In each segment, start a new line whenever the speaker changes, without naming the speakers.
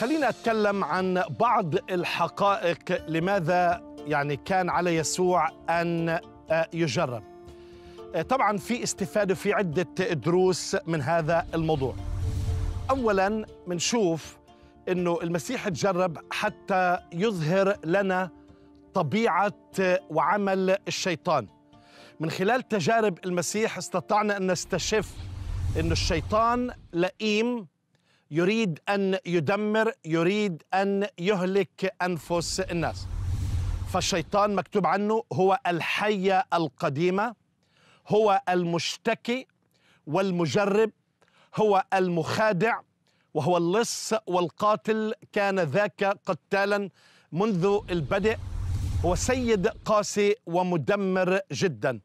خلينا أتكلم عن بعض الحقائق لماذا يعني كان على يسوع أن آه، يجرب آه، طبعا في استفادة في عدة دروس من هذا الموضوع أولا منشوف أنه المسيح تجرب حتى يظهر لنا طبيعة آه، وعمل الشيطان من خلال تجارب المسيح استطعنا أن نستشف أن الشيطان لئيم يريد أن يدمر يريد أن يهلك أنفس الناس فالشيطان مكتوب عنه هو الحية القديمة هو المشتكي والمجرب هو المخادع وهو اللص والقاتل كان ذاك قتالا منذ البدء هو سيد قاسي ومدمر جدا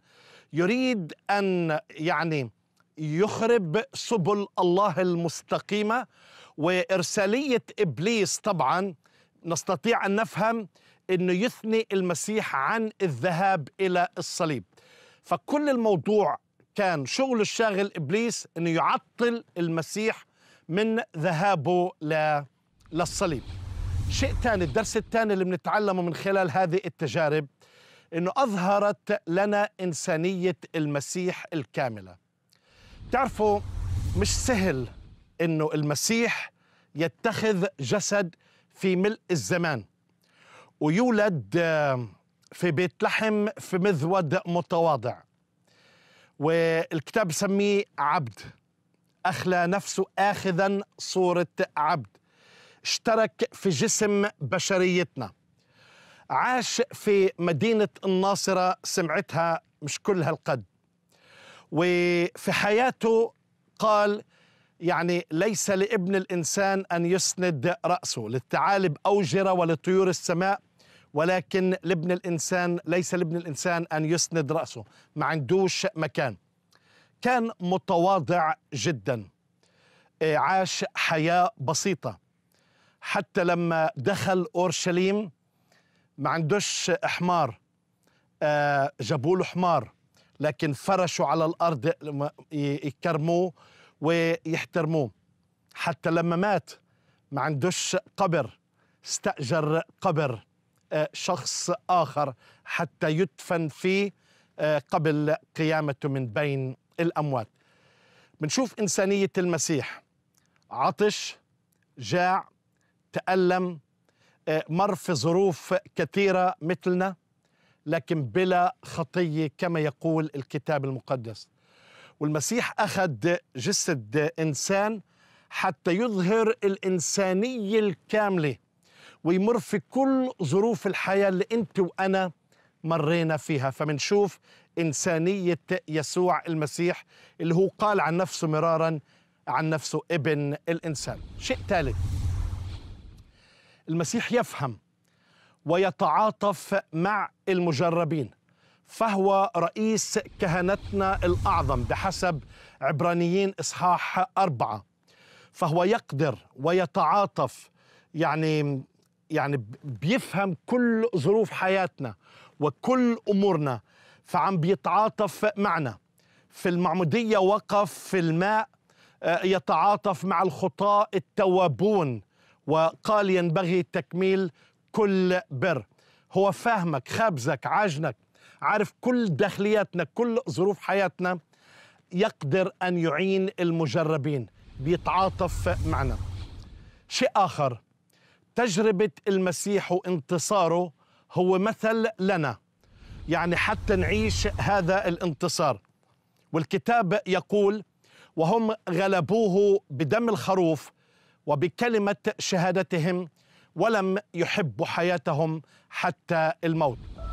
يريد ان يعني يخرب سبل الله المستقيمه وارساليه ابليس طبعا نستطيع ان نفهم انه يثني المسيح عن الذهاب الى الصليب فكل الموضوع كان شغل الشاغل ابليس انه يعطل المسيح من ذهابه للصليب شيء ثاني الدرس الثاني اللي بنتعلمه من خلال هذه التجارب انه اظهرت لنا انسانيه المسيح الكامله بتعرفوا مش سهل انه المسيح يتخذ جسد في ملء الزمان ويولد آه، في بيت لحم في مذود متواضع والكتاب سميه عبد أخلى نفسه آخذا صورة عبد اشترك في جسم بشريتنا عاش في مدينة الناصرة سمعتها مش كل هالقد وفي حياته قال يعني ليس لابن الإنسان أن يسند رأسه للثعالب أوجرة ولطيور السماء ولكن لابن الإنسان ليس لابن الإنسان أن يسند رأسه ما عندوش مكان كان متواضع جدا آه، عاش حياة بسيطة حتى لما دخل أورشليم ما عندوش حمار آه، جابوا له حمار لكن فرشوا على الارض يكرموه ويحترموه حتى لما مات ما عندوش قبر استاجر قبر آه، شخص اخر حتى يدفن فيه آه، قبل قيامته من بين الاموات بنشوف انسانيه المسيح عطش جاع تالم آه، مر في ظروف كثيره مثلنا لكن بلا خطيه كما يقول الكتاب المقدس والمسيح اخذ جسد انسان حتى يظهر الانسانيه الكامله ويمر في كل ظروف الحياه اللي انت وانا مرينا فيها فمنشوف انسانيه يسوع المسيح اللي هو قال عن نفسه مرارا عن نفسه ابن الانسان شيء ثالث المسيح يفهم ويتعاطف مع المجربين فهو رئيس كهنتنا الأعظم بحسب عبرانيين إصحاح أربعة فهو يقدر ويتعاطف يعني يعني بيفهم كل ظروف حياتنا وكل أمورنا فعم بيتعاطف معنا في المعمودية وقف في الماء آه، يتعاطف مع الخطاة التوابون وقال ينبغي تكميل كل بر هو فاهمك خبزك عجنك عارف كل داخلياتنا كل ظروف حياتنا يقدر أن يعين المجربين بيتعاطف معنا شيء آخر تجربة المسيح وانتصاره هو مثل لنا يعني حتى نعيش هذا الانتصار والكتاب يقول وهم غلبوه بدم الخروف وبكلمة شهادتهم ولم يحبوا حياتهم حتى الموت